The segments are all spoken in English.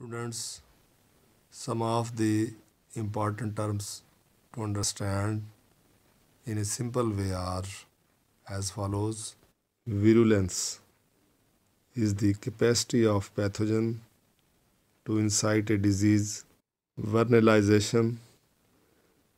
Students, some of the important terms to understand in a simple way are as follows. Virulence is the capacity of pathogen to incite a disease. Vernalization,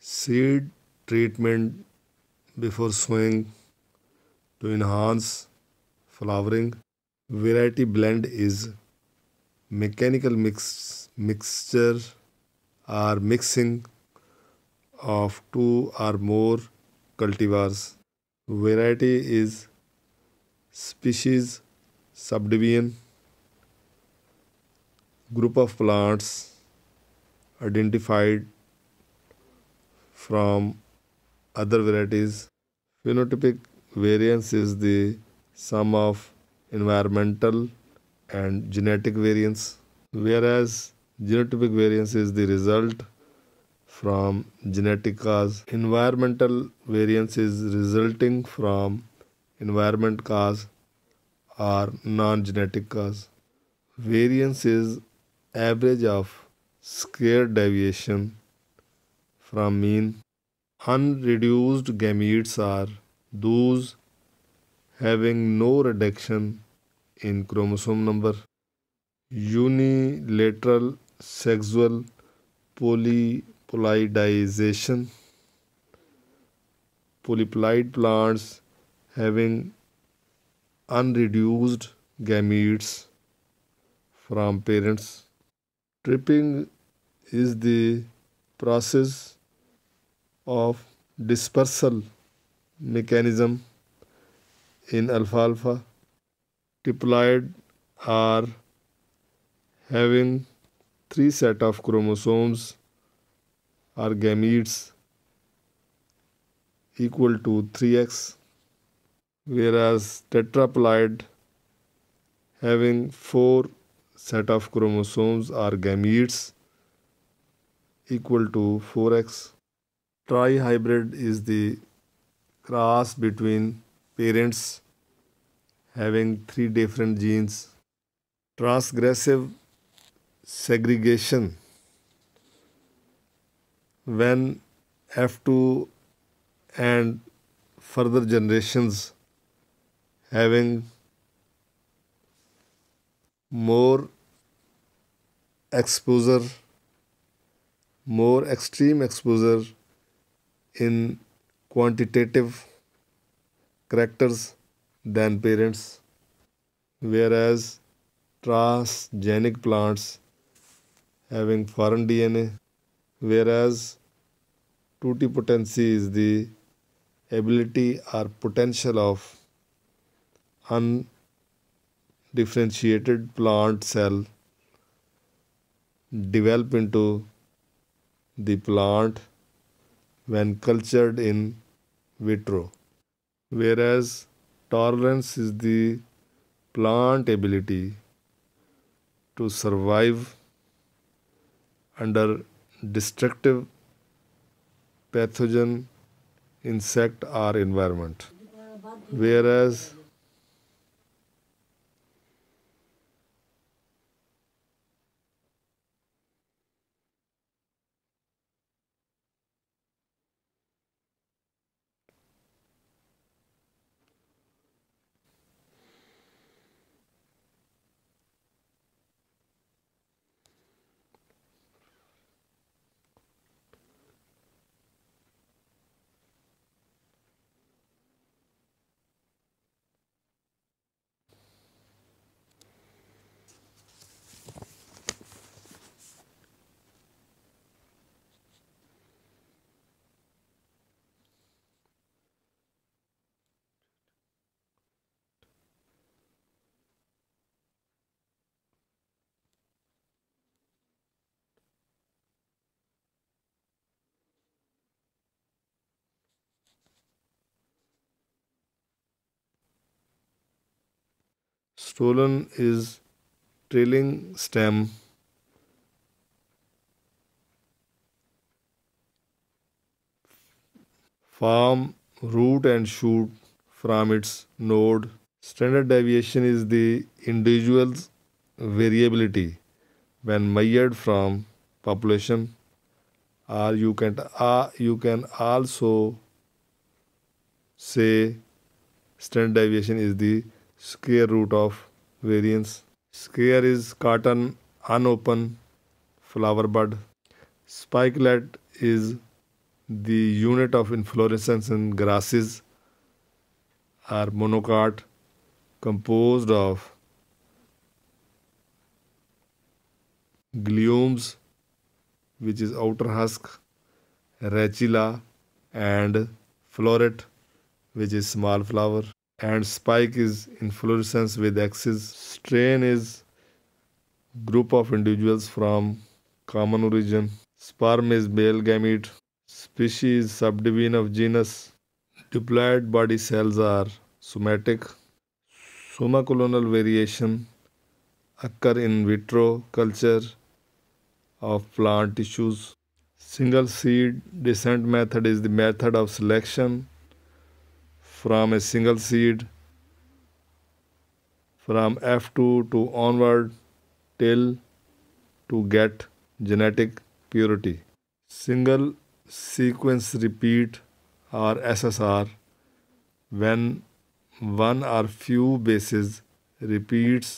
seed treatment before sowing to enhance flowering. Variety blend is mechanical mix, mixture or mixing of two or more cultivars. Variety is species subdivision group of plants identified from other varieties. Phenotypic variance is the sum of environmental and genetic variance, whereas genotypic variance is the result from genetic cause. Environmental variance is resulting from environment cause or non-genetic cause. Variance is average of square deviation from mean. Unreduced gametes are those having no reduction in chromosome number unilateral sexual polyploidization polyploid plants having unreduced gametes from parents tripping is the process of dispersal mechanism in alfalfa diploid are having three set of chromosomes are gametes equal to 3x whereas tetraploid having four set of chromosomes are gametes equal to 4x trihybrid is the cross between parents having three different genes. Transgressive segregation when F2 and further generations having more exposure, more extreme exposure in quantitative characters than parents, whereas transgenic plants having foreign DNA, whereas totipotency is the ability or potential of undifferentiated plant cell develop into the plant when cultured in vitro whereas Tolerance is the plant ability to survive under destructive pathogen, insect, or environment. Whereas Stolen is trailing stem Farm root and shoot from its node. Standard deviation is the individual's variability when measured from population or you can uh, you can also say standard deviation is the square root of variance. Square is cotton unopened flower bud. Spikelet is the unit of inflorescence in grasses or monocot composed of gliomes which is outer husk, rachilla, and floret which is small flower and spike is inflorescence with axis. Strain is group of individuals from common origin. Sperm is male gamete. Species subdivision of genus. Diploid body cells are somatic. colonial variation occur in vitro culture of plant tissues. Single seed descent method is the method of selection from a single seed from F2 to onward till to get genetic purity. Single sequence repeat or SSR when one or few bases repeats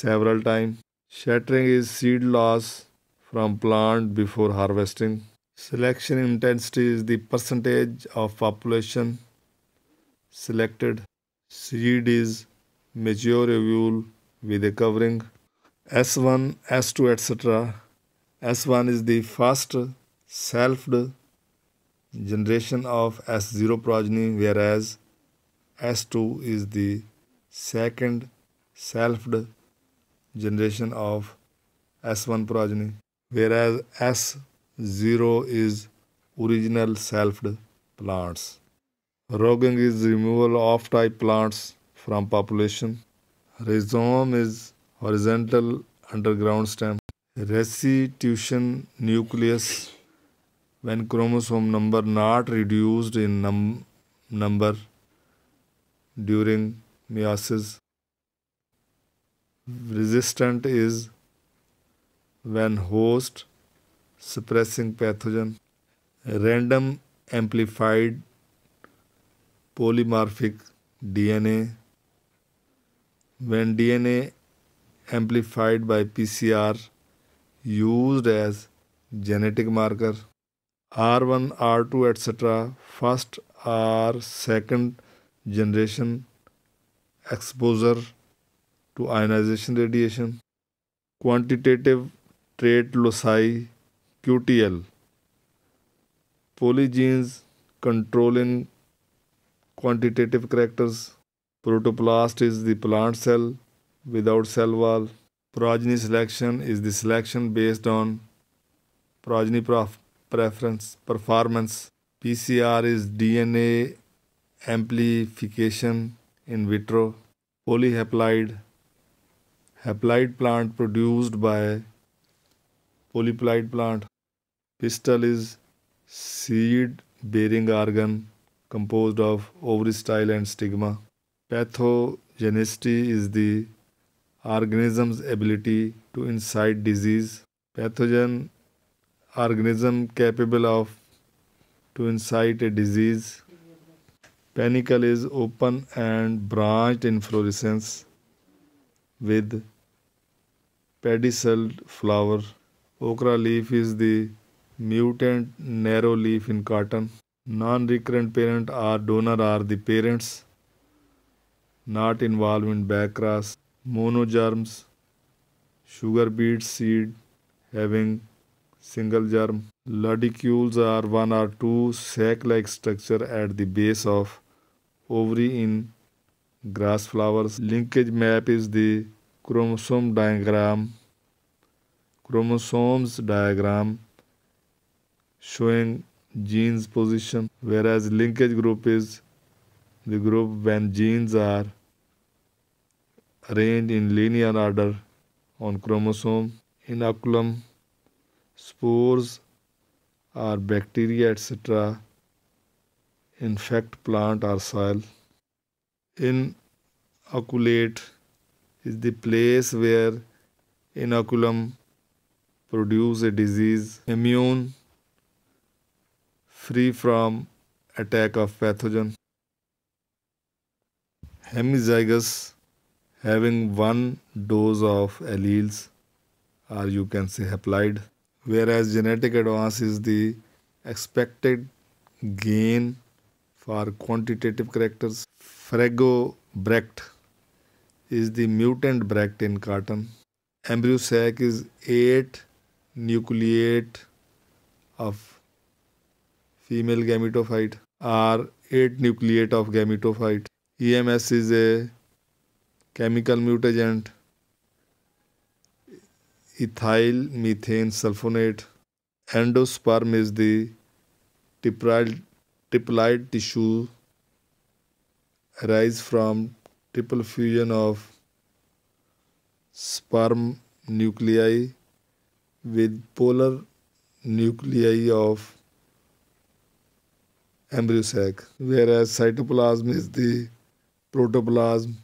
several times. Shattering is seed loss from plant before harvesting. Selection intensity is the percentage of population selected seeds is mature ovule with a covering S1, S2, etc. S1 is the first selfed generation of S0 progeny, whereas S2 is the second selfed generation of S1 progeny, whereas S0 is original selfed plants. Roguing is removal of type plants from population. Rhizome is horizontal underground stem. Restitution nucleus when chromosome number not reduced in num number during meiosis. Resistant is when host suppressing pathogen. Random amplified polymorphic DNA. When DNA amplified by PCR used as genetic marker R1, R2, etc. first or second generation exposure to ionization radiation. Quantitative trait loci QTL. Polygenes controlling quantitative characters. Protoplast is the plant cell without cell wall. Progeny selection is the selection based on progeny preference, performance. PCR is DNA amplification in vitro. Polyhaploid, haploid plant produced by polyploid plant. Pistil is seed bearing organ composed of ovary style and stigma. Pathogenicity is the organism's ability to incite disease. Pathogen organism capable of to incite a disease. Panicle is open and branched inflorescence with pedicelled flower. Okra leaf is the mutant narrow leaf in cotton. Non-recurrent parent or donor are the parents not involved in backcross, monogerms, sugar beet seed having single germ. Ladicules are one or two sac-like structure at the base of ovary in grass flowers. Linkage map is the chromosome diagram, chromosomes diagram showing genes position whereas linkage group is the group when genes are arranged in linear order on chromosome inoculum spores or bacteria etc infect plant or soil inoculate is the place where inoculum produce a disease immune free from attack of pathogen. Hemizygous having one dose of alleles or you can say haploid whereas genetic advance is the expected gain for quantitative characters. bract is the mutant bract in cotton. Embryo sac is 8 nucleate of female gametophyte are 8 nucleate of gametophyte. EMS is a chemical mutagen, ethyl methane sulfonate. Endosperm is the triploid, triploid tissue arise from triple fusion of sperm nuclei with polar nuclei of embryo sac, whereas cytoplasm is the protoplasm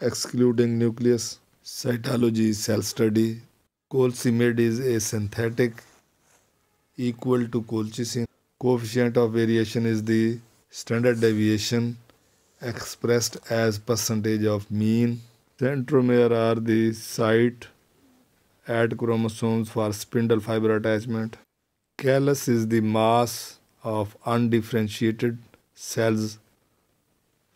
excluding nucleus. Cytology is cell study. Colcimid is a synthetic equal to colchicine. Coefficient of variation is the standard deviation expressed as percentage of mean. Centromere are the site at chromosomes for spindle fiber attachment. Callus is the mass of undifferentiated cells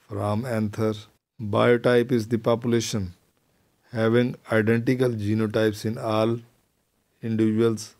from anther. Biotype is the population having identical genotypes in all individuals